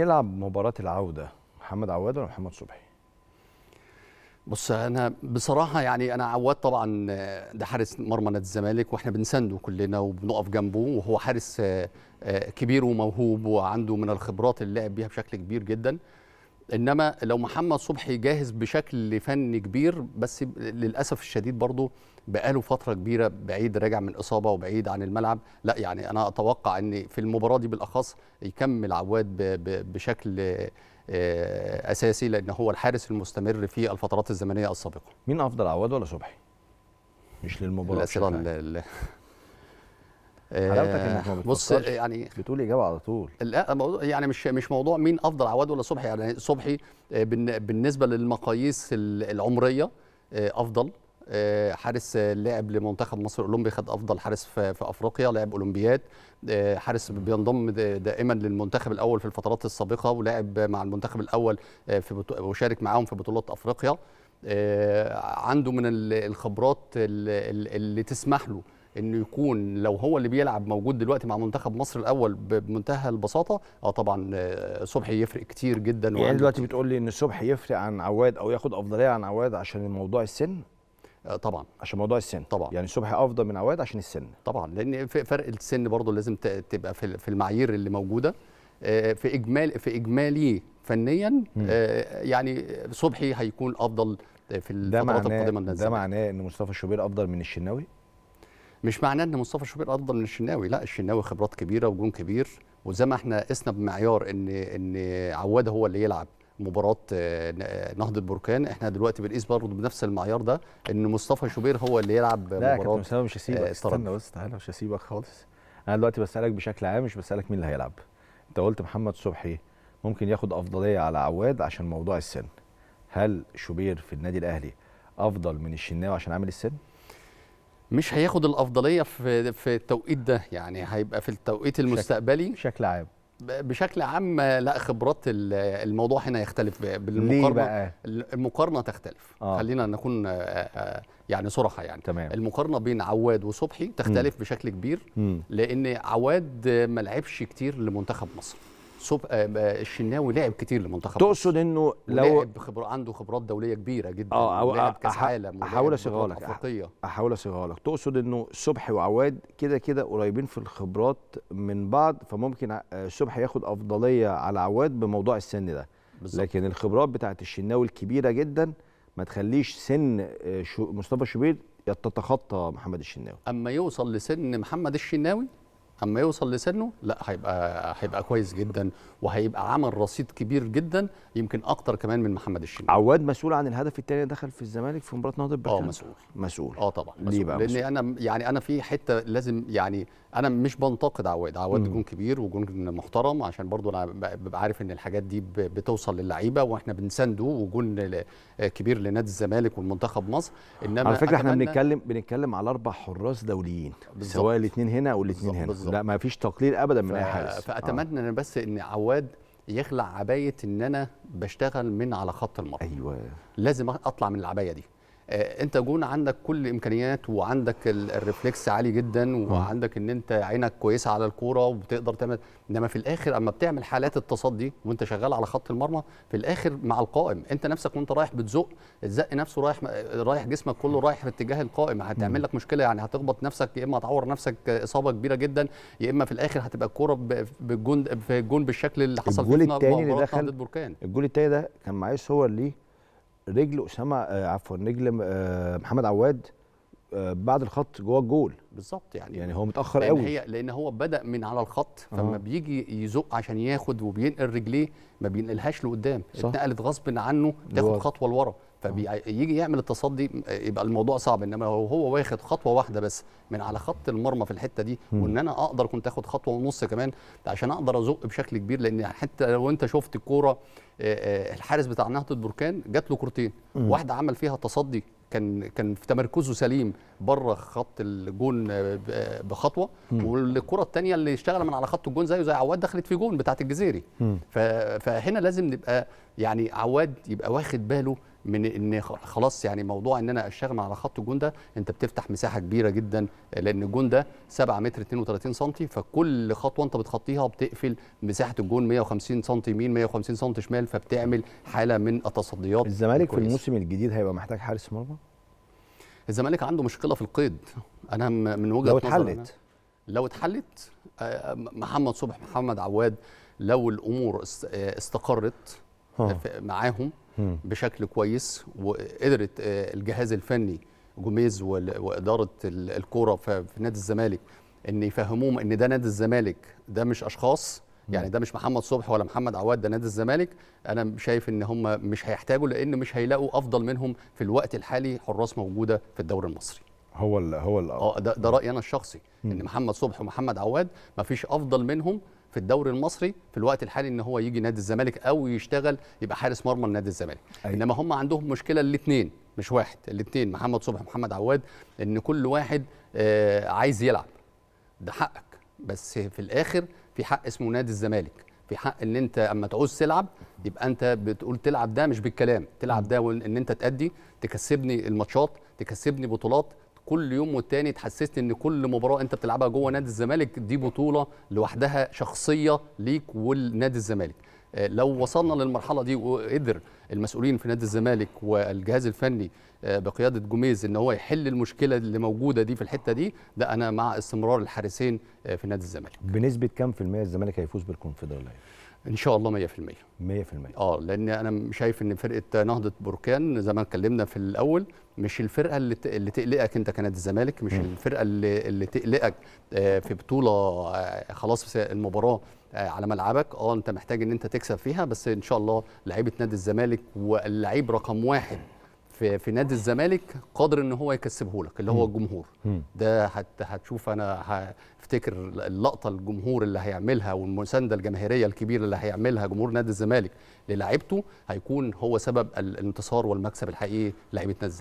يلعب مباراه العوده محمد عواد ولا محمد صبحي بص انا بصراحه يعني انا عواد طبعا آه، ده حارس مرمى نادي الزمالك واحنا بنسنده كلنا وبنقف جنبه وهو حارس آه، آه، كبير وموهوب وعنده من الخبرات اللي لعب بيها بشكل كبير جدا انما لو محمد صبحي جاهز بشكل فني كبير بس للاسف الشديد برضه بقاله فتره كبيره بعيد راجع من اصابه وبعيد عن الملعب لا يعني انا اتوقع ان في المباراه دي بالاخص يكمل عواد بشكل آه، اساسي لان هو الحارس المستمر في الفترات الزمنيه السابقه مين افضل عواد ولا صبحي مش للمباراه الاسئله حلاوتك انك ما آه، بص آه، يعني بتقول اجابه على طول لا آه، موضوع يعني مش مش موضوع مين افضل عواد ولا صبحي يعني صبحي بالنسبه للمقاييس العمريه افضل حارس لعب لمنتخب مصر الاولمبي خد افضل حارس في افريقيا لعب اولمبياد حارس بينضم دائما للمنتخب الاول في الفترات السابقه ولعب مع المنتخب الاول في وشارك معاهم في بطولات افريقيا عنده من الخبرات اللي تسمح له انه يكون لو هو اللي بيلعب موجود دلوقتي مع منتخب مصر الاول بمنتهى البساطه اه طبعا آه، صبحي يفرق كتير جدا يعني دلوقتي بتقول لي ان صبحي يفرق عن عواد او ياخد افضليه عن عواد عشان موضوع السن آه طبعا عشان موضوع السن طبعا يعني صبحي افضل من عواد عشان السن طبعا لان فرق السن برضه لازم تبقى في المعايير اللي موجوده آه في اجمال في اجمالي فنيا يعني صبحي هيكون افضل في الفترات القادمه ده معناه ان مصطفى شوبير افضل من الشناوي مش معناه ان مصطفى شوبير افضل من الشناوي لا الشناوي خبرات كبيره وجون كبير وزي ما احنا قسنا بمعيار ان ان عواد هو اللي يلعب مباراه آه، نهضه بركان احنا دلوقتي بنقيس برضه بنفس المعيار ده ان مصطفى شوبير هو اللي يلعب لا مباراه لا مش هسيبك آه استنى بس تعالى مش هسيبك خالص انا دلوقتي بسالك بشكل عام مش بسالك مين اللي هيلعب انت قلت محمد صبحي ممكن ياخد افضليه على عواد عشان موضوع السن هل شوبير في النادي الاهلي افضل من الشناوي عشان عامل السن مش هياخد الافضليه في في التوقيت ده يعني هيبقى في التوقيت المستقبلي بشكل عام بشكل عام لا خبرات الموضوع هنا يختلف بالمقارنه بقى؟ المقارنه تختلف آه. خلينا نكون آه، آه، يعني صراحه يعني تمام. المقارنه بين عواد وصبحي تختلف م. بشكل كبير م. لان عواد ما لعبش كتير لمنتخب مصر صب... آه، آه، الشناوي لعب كتير لمنتخب تقصد انه لو لعب خبر... عنده خبرات دوليه كبيره جدا اه لعب كاس عالم احاول اصيغها لك احاول اصيغها لك تقصد انه صبحي وعواد كده كده قريبين في الخبرات من بعض فممكن آه، صبحي ياخد افضليه على عواد بموضوع السن ده بالزبط. لكن الخبرات بتاعت الشناوي الكبيره جدا ما تخليش سن مصطفى شوبير تتخطى محمد الشناوي اما يوصل لسن محمد الشناوي اما يوصل لسنه لا هيبقى هيبقى كويس جدا وهيبقى عمل رصيد كبير جدا يمكن اكتر كمان من محمد الشناوي عواد مسؤول عن الهدف الثاني دخل في الزمالك في مباراه نهضه البركان اه مسؤول مسؤول اه طبعا مسؤول. ليه بقى لان مسؤول. انا يعني انا في حته لازم يعني انا مش بنتقد عواد عواد جون كبير وجون محترم عشان برضو انا ببقى عارف ان الحاجات دي بتوصل للعيبه واحنا بنسانده وجون كبير لنادي الزمالك والمنتخب مصر انما على فكره احنا بنتكلم بنتكلم على اربع حراس دوليين بالزبط. سواء الاثنين هنا او الاثنين هنا بالزبط. بالظبط لا ما فيش تقليل ابدا من اي حاجه فاتمنى آه. بس ان عواد يخلع عبايه ان انا بشتغل من على خط المرمى ايوه لازم اطلع من العبايه دي آه، انت جون عندك كل الامكانيات وعندك الريفلكس عالي جدا وعندك ان انت عينك كويسه على الكوره وبتقدر تعمل انما في الاخر اما بتعمل حالات التصدي وانت شغال على خط المرمى في الاخر مع القائم انت نفسك وانت رايح بتزق الزق نفسه رايح رايح جسمك كله رايح في اتجاه القائم هتعمل لك مشكله يعني هتخبط نفسك يا اما هتعور نفسك اصابه كبيره جدا يا اما في الاخر هتبقى الكوره بالجون في الجون بالشكل اللي حصل الجول الثاني اللي دخل الجول الثاني ده كان معايا صور ليه رجل اسامه آه، عفوا رجل آه، محمد عواد آه، بعد الخط جوه الجول بالظبط يعني يعني هو متاخر لأن قوي هي لان هو بدا من على الخط فما آه. بيجي يزق عشان ياخد وبينقل رجليه ما بينقلهاش لقدام اتنقلت غصب عنه تاخد خطوه لورا فبيجي يعمل التصدي يبقى الموضوع صعب انما لو هو واخد خطوه واحده بس من على خط المرمى في الحته دي وان انا اقدر كنت اخد خطوه ونص كمان عشان اقدر ازق بشكل كبير لان حتى لو انت شفت الكوره آه، آه، الحارس بتاع نهضه البركان جات له كورتين واحده عمل فيها تصدي كان كان في تمركزه سليم بره خط الجون آه، بخطوه والكره الثانيه اللي اشتغل من على خط الجون زيه زي عواد دخلت في جون بتاعت الجزيري فهنا لازم نبقى يعني عواد يبقى واخد باله من ان خلاص يعني موضوع ان انا اشتغل على خط الجون ده انت بتفتح مساحه كبيره جدا لان الجون ده 7 متر 32 سم فكل خطوه انت بتخطيها بتقفل مساحه الجون 150 سم يمين 150 سم شمال فبتعمل حاله من التصديات الزمالك في الموسم الجديد هيبقى محتاج حارس مرمى الزمالك عنده مشكله في القيد انا من وجهه لو اتحلت لو اتحلت آه، محمد صبح محمد عواد لو الامور آه، استقرت آه، معاهم بشكل كويس وقدرت آه، الجهاز الفني جوميز واداره الكوره في نادي الزمالك ان يفهموهم ان ده نادي الزمالك ده مش اشخاص يعني ده مش محمد صبح ولا محمد عواد ده نادي الزمالك انا شايف ان هم مش هيحتاجوا لان مش هيلاقوا افضل منهم في الوقت الحالي حراس موجوده في الدوري المصري هو الـ هو الـ اه ده, ده رايي انا الشخصي ان محمد صبح ومحمد عواد ما فيش افضل منهم في الدوري المصري في الوقت الحالي ان هو يجي نادي الزمالك او يشتغل يبقى حارس مرمى لنادي الزمالك أيوة. انما هم عندهم مشكله الاثنين مش واحد الاثنين محمد صبحي محمد عواد ان كل واحد آه عايز يلعب ده حقك بس في الاخر في حق اسمه نادي الزمالك في حق ان انت اما تعوز تلعب يبقى انت بتقول تلعب ده مش بالكلام تلعب ده ان انت تادي تكسبني الماتشات تكسبني بطولات كل يوم والتاني تحسست ان كل مباراه انت بتلعبها جوه نادي الزمالك دي بطوله لوحدها شخصيه ليك ولنادي الزمالك آه، لو وصلنا للمرحله دي وقدر المسؤولين في نادي الزمالك والجهاز الفني آه، بقياده جوميز ان هو يحل المشكله اللي موجوده دي في الحته دي ده انا مع استمرار الحارسين آه، في نادي الزمالك بنسبه كام في الميه الزمالك هيفوز بالكونفدراليه ان شاء الله 100% 100% اه لان انا شايف ان فرقه نهضه بركان زي ما اتكلمنا في الاول مش الفرقه اللي اللي تقلقك انت كنادي الزمالك مش م. الفرقه اللي اللي تقلقك آه، في بطوله آه، خلاص المباراه آه، على ملعبك اه انت محتاج ان انت تكسب فيها بس ان شاء الله لعيبه نادي الزمالك واللعيب رقم واحد في في نادي الزمالك قادر ان هو يكسبه لك اللي هو الجمهور ده حتى هتشوف انا هفتكر اللقطه الجمهور اللي هيعملها والمسانده الجماهيريه الكبيره اللي هيعملها جمهور نادي الزمالك للاعيبته هيكون هو سبب الانتصار والمكسب الحقيقي لعيبه نادي الزمالك